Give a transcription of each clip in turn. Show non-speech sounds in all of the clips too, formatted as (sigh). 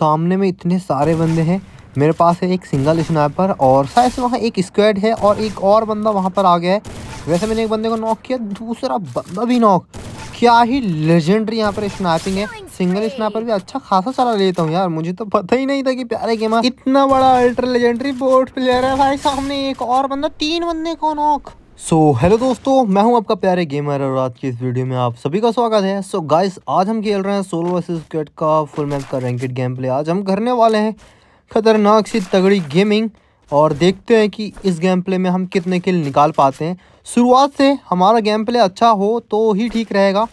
सामने में इतने सारे बंदे हैं मेरे पास है एक सिंगल स्नाइपर और शायद से वहाँ एक स्क्वेड है और एक और बंदा वहाँ पर आ गया है वैसे मैंने एक बंदे को नॉक किया दूसरा बंदा भी नॉक क्या ही लेजेंडरी यहाँ पर स्नैपिंग है सिंगल स्नैपर भी अच्छा खासा चला लेता हूँ यार मुझे तो पता ही नहीं था कि प्यारे गेमर इतना बड़ा अल्ट्रा लेजेंडरी बोर्ड प्लेयर है भाई सामने एक और बंदा तीन बंदे को नॉक सो so, हेलो दोस्तों मैं हूं आपका प्यारे गेमर और आज की इस वीडियो में आप सभी का स्वागत है सो so, गाइस आज हम खेल रहे हैं सोलो वर्सेस क्रिकेट का फुल मैच का रैंकेड गेम प्ले आज हम करने वाले हैं खतरनाक सी तगड़ी गेमिंग और देखते हैं कि इस गेम प्ले में हम कितने किल निकाल पाते हैं शुरुआत से हमारा गेम प्ले अच्छा हो तो ही ठीक रहेगा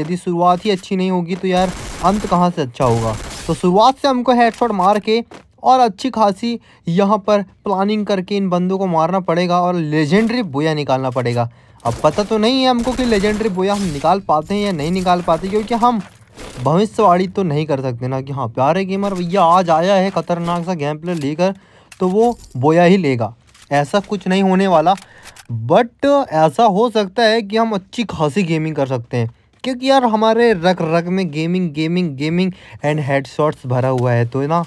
यदि शुरुआत ही अच्छी नहीं होगी तो यार अंत कहाँ से अच्छा होगा तो शुरुआत से हमको हेडशॉट मार के और अच्छी खासी यहाँ पर प्लानिंग करके इन बंदों को मारना पड़ेगा और लेजेंडरी बोया निकालना पड़ेगा अब पता तो नहीं है हमको कि लेजेंडरी बोया हम निकाल पाते हैं या नहीं निकाल पाते क्योंकि हम भविष्यवाणी तो नहीं कर सकते ना कि हाँ प्यारे गेमर भैया आज आया है खतरनाक सा गेम प्लेयर लेकर तो वो बोया ही लेगा ऐसा कुछ नहीं होने वाला बट ऐसा हो सकता है कि हम अच्छी खासी गेमिंग कर सकते हैं क्योंकि यार हमारे रग रग में gaming gaming gaming and headshots भरा हुआ है तो ना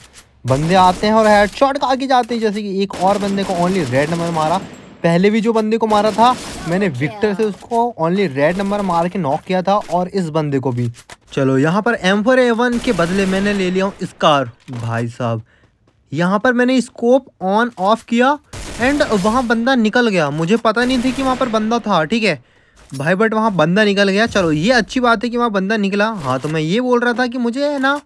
बंदे आते हैं और हेड का आगे जाते हैं जैसे कि एक और बंदे को ओनली रेड नंबर मारा पहले भी जो बंदे को मारा था मैंने विक्टर से उसको ओनली रेड नंबर मार के नॉक किया था और इस बंदे को भी चलो यहाँ पर एम फोर एवन के बदले मैंने ले लिया हूँ स्कार भाई साहब यहाँ पर मैंने स्कोप ऑन ऑफ किया एंड वहाँ बंदा निकल गया मुझे पता नहीं थी कि वहाँ पर बंदा था ठीक है भाई बट वहाँ बंदा निकल गया चलो ये अच्छी बात है कि वहाँ बंदा निकला हाँ तो मैं ये बोल रहा था कि मुझे है ना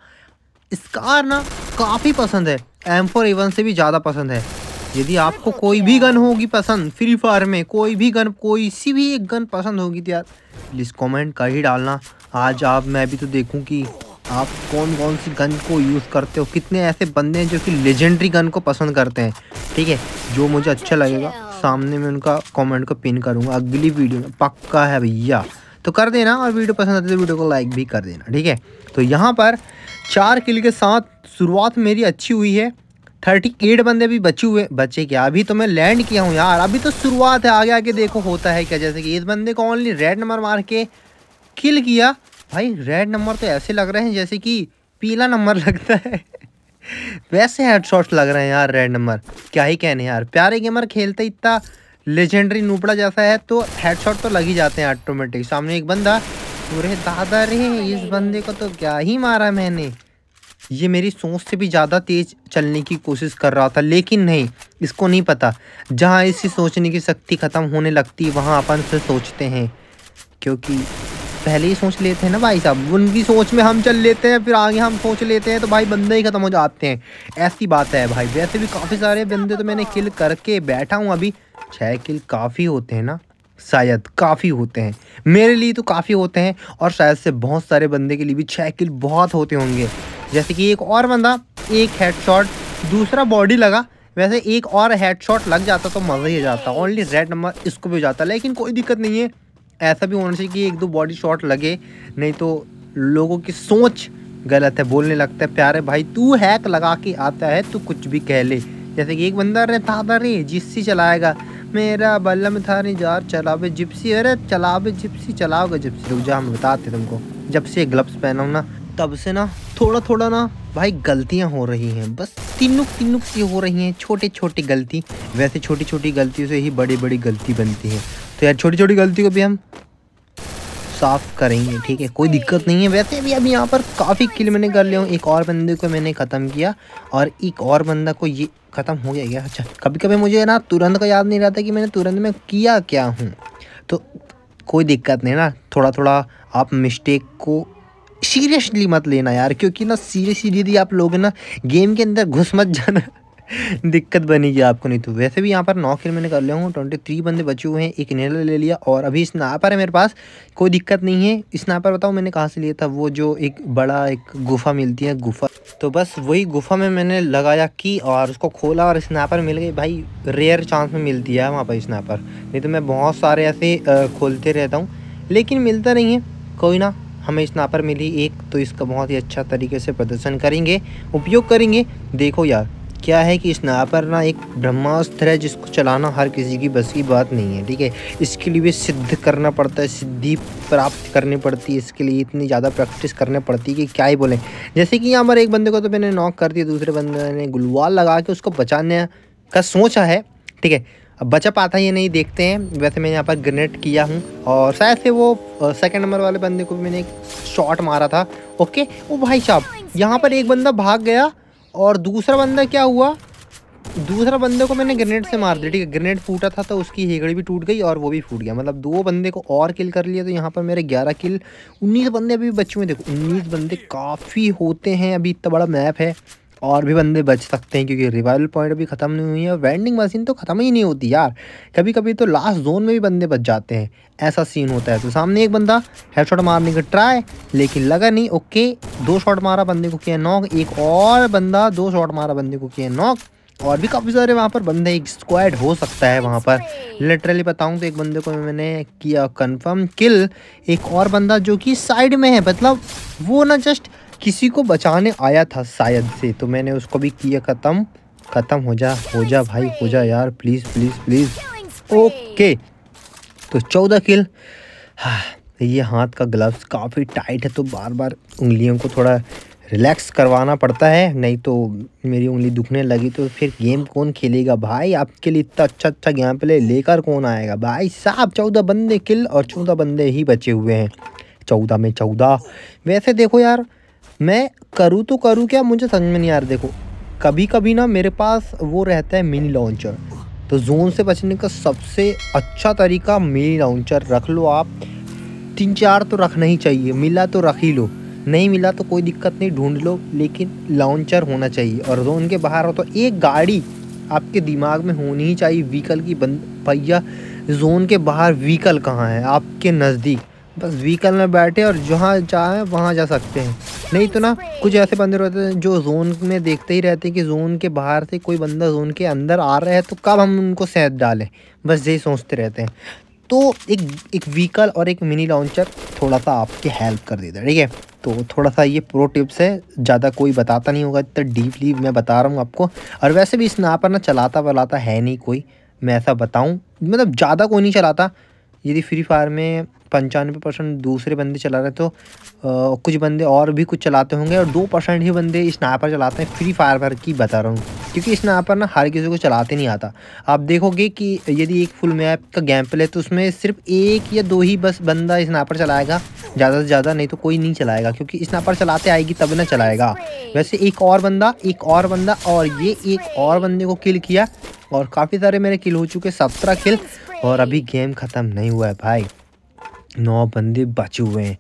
स्कार ना काफ़ी पसंद है एम फोर एवन से भी ज़्यादा पसंद है यदि आपको कोई भी गन होगी पसंद फ्री फायर में कोई भी गन कोई सी भी एक गन पसंद होगी तो यार प्लीज़ कॉमेंट कर ही डालना आज आप मैं भी तो देखूं कि आप कौन कौन सी गन को यूज़ करते हो कितने ऐसे बंदे हैं जो कि लेजेंडरी गन को पसंद करते हैं ठीक है जो मुझे अच्छा लगेगा सामने में उनका कमेंट को पिन करूँगा अगली वीडियो में पक्का है भैया तो कर देना और वीडियो पसंद आती है तो वीडियो को लाइक भी कर देना ठीक है तो यहाँ पर चार किल के साथ शुरुआत मेरी अच्छी हुई है थर्टी एट बंदे भी बचे हुए बचे क्या अभी तो मैं लैंड किया हूँ यार अभी तो शुरुआत है आगे आगे देखो होता है क्या जैसे कि इस बंदे को ओनली रेड नंबर मार के किल किया भाई रेड नंबर तो ऐसे लग रहे हैं जैसे कि पीला नंबर (laughs) लगता है वैसे हेडशॉट्स लग रहे हैं यार रेड नंबर क्या ही कहने यार प्यारे गेमर खेलते इतना लेजेंडरी नूपड़ा जैसा है तो हेडशॉट तो लग ही जाते हैं ऑटोमेटिक सामने एक बंदा पूरे दादा रे इस बंदे को तो क्या ही मारा मैंने ये मेरी सोच से भी ज़्यादा तेज़ चलने की कोशिश कर रहा था लेकिन नहीं इसको नहीं पता जहाँ इसी सोचने की शक्ति ख़त्म होने लगती वहाँ अपन से सोचते हैं क्योंकि पहले ही सोच लेते हैं ना भाई साहब उनकी सोच में हम चल लेते हैं फिर आगे हम सोच लेते हैं तो भाई बंदे ही ख़त्म हो जाते हैं ऐसी बात है भाई वैसे भी काफ़ी सारे बंदे तो मैंने किल करके बैठा हूँ अभी छः किल काफ़ी होते हैं ना शायद काफ़ी होते हैं मेरे लिए तो काफ़ी होते हैं और शायद से बहुत सारे बंदे के लिए भी छः किल बहुत होते होंगे जैसे कि एक और बंदा एक शॉट दूसरा बॉडी लगा वैसे एक और हेडशॉट लग जाता तो मज़ा ही जाता ओनली रेड नंबर इसको भी हो जाता लेकिन कोई दिक्कत नहीं है ऐसा भी होना चाहिए कि एक दो बॉडी शॉट लगे नहीं तो लोगों की सोच गलत है बोलने लगता है प्यारे भाई तू हैक लगा के आता है तू कुछ भी कह ले जैसे कि एक बंदा अरे था रे जिप्सी चलाएगा मेरा बल्लम था नहीं जार चलावे जिप्सी अरे चलावे जिप्सी चलाओगे जिप्सी रुक जा हम बताते तुमको जब से ग्लव्स पहना हूँ ना तब से ना थोड़ा थोड़ा ना भाई गलतियाँ हो रही हैं बस तिनुक तिनुक सी हो रही हैं छोटे छोटी गलती वैसे छोटी छोटी गलतियों से ही बड़ी बड़ी गलती बनती है तो यार छोटी छोटी गलती को भी हम साफ करेंगे ठीक है कोई दिक्कत नहीं है वैसे भी अभी यहाँ पर काफ़ी किल मैंने कर लिया हूँ एक और बंदे को मैंने ख़त्म किया और एक और बंदा को ये ख़त्म हो गया अच्छा कभी कभी मुझे ना तुरंत का याद नहीं रहता कि मैंने तुरंत में किया क्या हूँ तो कोई दिक्कत नहीं ना थोड़ा थोड़ा आप मिस्टेक को सीरियसली मत लेना यार क्योंकि ना सीरियसली यदि आप लोग ना गेम के अंदर घुस मत जाना (laughs) दिक्कत बनेगी आपको नहीं तो वैसे भी यहाँ पर नौ खेल मैंने कर लिया हूँ ट्वेंटी थ्री बंदे बचे हुए हैं एक इनहेलर ले लिया और अभी स्नापर है मेरे पास कोई दिक्कत नहीं है स्नापर बताओ मैंने कहाँ से लिया था वो जो एक बड़ा एक गुफा मिलती है गुफा तो बस वही गुफा में मैंने लगाया की और उसको खोला और स्नापर मिल गई भाई रेयर चांस में मिलती है वहाँ पर स्नापर नहीं तो मैं बहुत सारे ऐसे खोलते रहता हूँ लेकिन मिलता नहीं है कोई ना हमें स्नापर मिली एक तो इसका बहुत ही अच्छा तरीके से प्रदर्शन करेंगे उपयोग करेंगे देखो यार क्या है कि इस नाव पर ना एक ब्रह्मास्त्र है जिसको चलाना हर किसी की बस की बात नहीं है ठीक है इसके लिए भी सिद्ध करना पड़ता है सिद्धि प्राप्त करनी पड़ती है इसके लिए इतनी ज़्यादा प्रैक्टिस करनी पड़ती है कि क्या ही बोलें जैसे कि यहाँ पर एक बंदे को तो मैंने नॉक कर दिया दूसरे बंदे ने गुलवाल लगा के उसको बचाने का सोचा है ठीक है अब बचा पाता ये नहीं देखते हैं वैसे मैंने यहाँ पर ग्रेनेड किया हूँ और शायद से वो सेकंड नंबर वाले बंदे को भी मैंने एक शॉट मारा था ओके ओ भाई साहब यहाँ पर एक बंदा भाग गया और दूसरा बंदा क्या हुआ दूसरा बंदे को मैंने ग्रेनेड से मार दिया ठीक है ग्रेनेड फूटा था तो उसकी हेगड़ी भी टूट गई और वो भी फूट गया मतलब दो बंदे को और किल कर लिया तो यहाँ पर मेरे ग्यारह किल उन्नीस बंदे अभी बचे हुए देखो उन्नीस बंदे काफ़ी होते हैं अभी इतना बड़ा मैप है और भी बंदे बच सकते हैं क्योंकि रिवाइवल पॉइंट भी ख़त्म नहीं हुई है वेंडिंग मशीन तो ख़त्म ही नहीं होती यार कभी कभी तो लास्ट जोन में भी बंदे बच जाते हैं ऐसा सीन होता है तो सामने एक बंदा शॉट मारने का ट्राई लेकिन लगा नहीं ओके दो शॉट मारा बंदे को किया नॉक एक और बंदा दो शॉट मारा बंदे को किया नॉक और भी काफ़ी सारे वहाँ पर बंदे एक स्क्वाड हो सकता है वहाँ पर लिटरली बताऊँ तो एक बंदे को मैंने किया कंफर्म किल एक और बंदा जो कि साइड में है मतलब वो ना जस्ट किसी को बचाने आया था शायद से तो मैंने उसको भी किया ख़त्म ख़त्म हो जा हो जा भाई हो जा यार प्लीज़ प्लीज़ प्लीज़ ओके तो चौदह किल हाँ ये हाथ का ग्लव्स काफ़ी टाइट है तो बार बार उंगलियों को थोड़ा रिलैक्स करवाना पड़ता है नहीं तो मेरी उंगली दुखने लगी तो फिर गेम कौन खेलेगा भाई आपके लिए इतना अच्छा अच्छा गेम प्ले लेकर कौन आएगा भाई साहब चौदह बंदे किल और चौदह बंदे ही बचे हुए हैं चौदह में चौदह वैसे देखो यार मैं करूँ तो करूँ क्या मुझे समझ में नहीं आ रहा देखो कभी कभी ना मेरे पास वो रहता है मिनी लॉन्चर तो जोन से बचने का सबसे अच्छा तरीका मिनी लॉन्चर रख लो आप तीन चार तो रखना ही चाहिए मिला तो रख ही लो नहीं मिला तो कोई दिक्कत नहीं ढूंढ लो लेकिन लॉन्चर होना चाहिए और जोन के बाहर हो तो एक गाड़ी आपके दिमाग में होनी ही चाहिए व्हीकल की बंद भैया जोन के बाहर व्हीकल कहाँ है आपके नज़दीक बस व्हीकल में बैठे और जहाँ चाहें वहाँ जा सकते हैं नहीं तो ना कुछ ऐसे बंदे रहते हैं जो जोन में देखते ही रहते हैं कि जोन के बाहर से कोई बंदा जोन के अंदर आ रहा है तो कब हम उनको सेहत डालें बस यही सोचते रहते हैं तो एक एक व्हीकल और एक मिनी लॉन्चर थोड़ा सा आपकी हेल्प कर देता है ठीक है तो थोड़ा सा ये प्रो टिप्स है ज़्यादा कोई बताता नहीं होगा इतना डीपली मैं बता रहा हूँ आपको और वैसे भी इस नाव पर ना चलाता वलाता है नहीं कोई मैं ऐसा बताऊँ मतलब ज़्यादा कोई नहीं चलाता यदि फ्री फायर में पंचानवे परसेंट दूसरे बंदे चला रहे तो आ, कुछ बंदे और भी कुछ चलाते होंगे और दो परसेंट ही बंदे स्नाइपर चलाते हैं फ्री फायर पर की बता रहा हूँ क्योंकि स्नाइपर ना हर किसी को चलाते नहीं आता आप देखोगे कि यदि एक फुल मैप का गेम प्ले तो उसमें सिर्फ एक या दो ही बस बंदा स्नाइपर चलाएगा ज़्यादा से ज़्यादा नहीं तो कोई नहीं चलाएगा क्योंकि स्नाइपर चलाते आएगी तब ना चलाएगा वैसे एक और बंदा एक और बंदा और ये एक और बंदे को किल किया और काफ़ी सारे मेरे किल हो चुके सत्रह किल और अभी गेम ख़त्म नहीं हुआ है भाई नौ बंदे बचे हुए हैं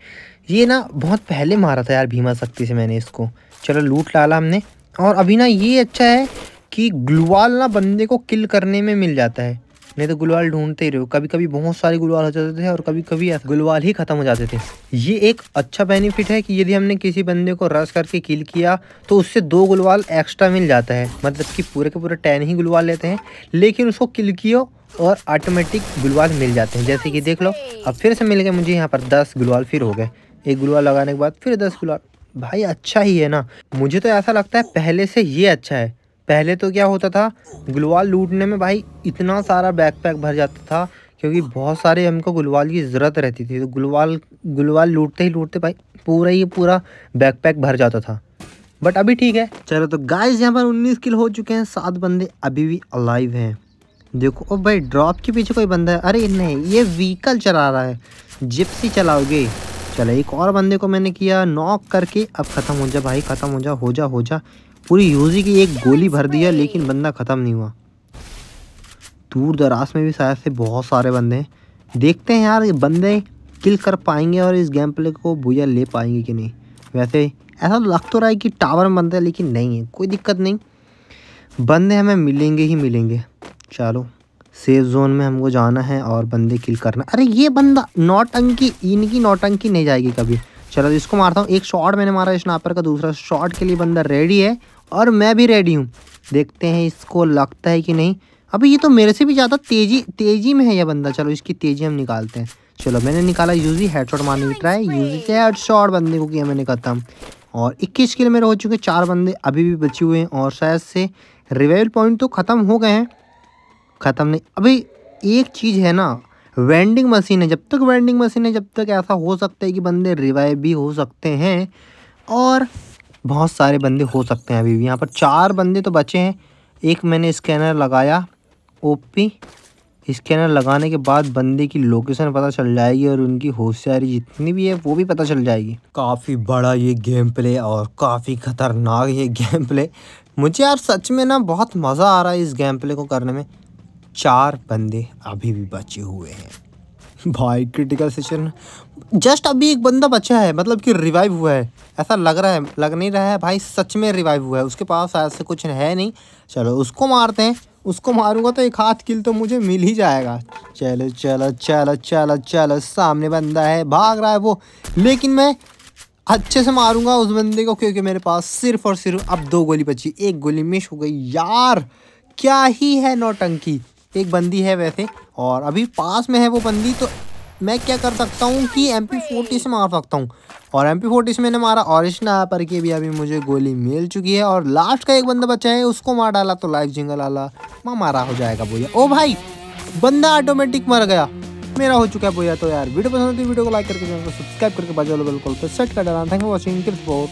ये ना बहुत पहले मारा था यार भीमा शक्ति से मैंने इसको चलो लूट डाला हमने और अभी ना ये अच्छा है कि गुलवाल ना बंदे को किल करने में मिल जाता है नहीं तो गुलवाल ढूंढते ही रहो कभी कभी बहुत सारे गुलवाल हो जाते थे और कभी कभी गुलवाल ही खत्म हो जाते थे ये एक अच्छा बेनिफिट है कि यदि हमने किसी बंदे को रस करके किल किया तो उससे दो गुलवाल एक्स्ट्रा मिल जाता है मतलब कि पूरे के पूरे टेन ही गुलवाल लेते हैं लेकिन उसको किल किया और ऑटोमेटिक गुलवाल मिल जाते हैं जैसे कि देख लो अब फिर से मिल गए मुझे यहाँ पर दस गुलवाल फिर हो गए एक गुलवाल लगाने के बाद फिर दस गुलवाल भाई अच्छा ही है ना मुझे तो ऐसा लगता है पहले से ये अच्छा है पहले तो क्या होता था गुलवाल लूटने में भाई इतना सारा बैकपैक भर जाता था क्योंकि बहुत सारे हमको गुलवाल की ज़रूरत रहती थी तो गुलवाल गुलवाल लूटते ही लूटते भाई पूरा ही पूरा बैकपैक भर जाता था बट अभी ठीक है चलो तो गाइस यहाँ पर 19 किल हो चुके हैं सात बंदे अभी भी अलाइव हैं देखो ओ भाई ड्रॉप के पीछे कोई बंदा है अरे नहीं ये व्हीकल चला रहा है जिप्सी चलाओगे चलो एक और बंदे को मैंने किया नॉक करके अब ख़त्म हो जा भाई ख़त्म हो जा हो जा हो जा पूरी यूजी की एक गोली भर दिया लेकिन बंदा ख़त्म नहीं हुआ दूर दराज में भी शायद से बहुत सारे बंदे हैं देखते हैं यार ये बंदे किल कर पाएंगे और इस गेम प्ले को भूया ले पाएंगे कि नहीं वैसे ऐसा लग तो रहा है कि टावर में बंदा है लेकिन नहीं है कोई दिक्कत नहीं बंदे हमें मिलेंगे ही मिलेंगे चलो सेफ जोन में हमको जाना है और बंदे किल करना अरे ये बंदा नौटंकी इनकी नौटंकी नहीं जाएगी कभी चलो इसको मारता हूँ एक शॉट मैंने मारा स्नापर का दूसरा शॉट के लिए बंदा रेडी है और मैं भी रेडी हूँ देखते हैं इसको लगता है कि नहीं अभी ये तो मेरे से भी ज़्यादा तेज़ी तेज़ी में है यह बंदा चलो इसकी तेज़ी हम निकालते हैं चलो मैंने निकाला यूजी हेडशॉट मारने की ट्राई यूजी से हेडशॉट बंदे को किया मैंने खत्म और 21 किल मेरे हो चुके चार बंदे अभी भी बचे हुए हैं और शायद से रिवाइवल पॉइंट तो ख़त्म हो गए हैं ख़त्म नहीं अभी एक चीज़ है ना वेंडिंग मशीन है जब तक वेंडिंग मशीन है जब तक ऐसा हो सकता है कि बंदे रिवाइव भी हो सकते हैं और बहुत सारे बंदे हो सकते हैं अभी भी यहाँ पर चार बंदे तो बचे हैं एक मैंने स्कैनर लगाया ओपी स्कैनर लगाने के बाद बंदे की लोकेशन पता चल जाएगी और उनकी होशियारी जितनी भी है वो भी पता चल जाएगी काफ़ी बड़ा ये गेम प्ले और काफ़ी ख़तरनाक ये गेम (laughs) प्ले मुझे यार सच में ना बहुत मज़ा आ रहा है इस गेम प्ले को करने में चार बंदे अभी भी बचे हुए हैं भाई क्रिटिकल सेशन जस्ट अभी एक बंदा बचा है मतलब कि रिवाइव हुआ है ऐसा लग रहा है लग नहीं रहा है भाई सच में रिवाइव हुआ है उसके पास ऐसे कुछ है नहीं चलो उसको मारते हैं उसको मारूंगा तो एक हाथ किल तो मुझे मिल ही जाएगा चलो चलो चलो चलो चलो सामने बंदा है भाग रहा है वो लेकिन मैं अच्छे से मारूंगा उस बंदे को क्योंकि मेरे पास सिर्फ और सिर्फ अब दो गोली बची एक गोली मिस हो गई यार क्या ही है नौटंकी एक बंदी है वैसे और अभी पास में है वो बंदी तो मैं क्या कर सकता हूँ कि एम पी फोर्टी से मार सकता हूँ और एम पी फोर्टी से मैंने मारा और इस पर के भी अभी मुझे गोली मिल चुकी है और लास्ट का एक बंदा बचा है उसको मार डाला तो लाइफ जिंगल आला मैं मारा हो जाएगा भैया ओ भाई बंदा ऑटोमेटिक मर गया मेरा हो चुका है भैया तो यार वीडियो पसंद होती तो है वीडियो को लाइक करके सब्सक्राइब करके बाजू वाले बिल्कुल सेट कर डाला थैंक यू वॉचिंग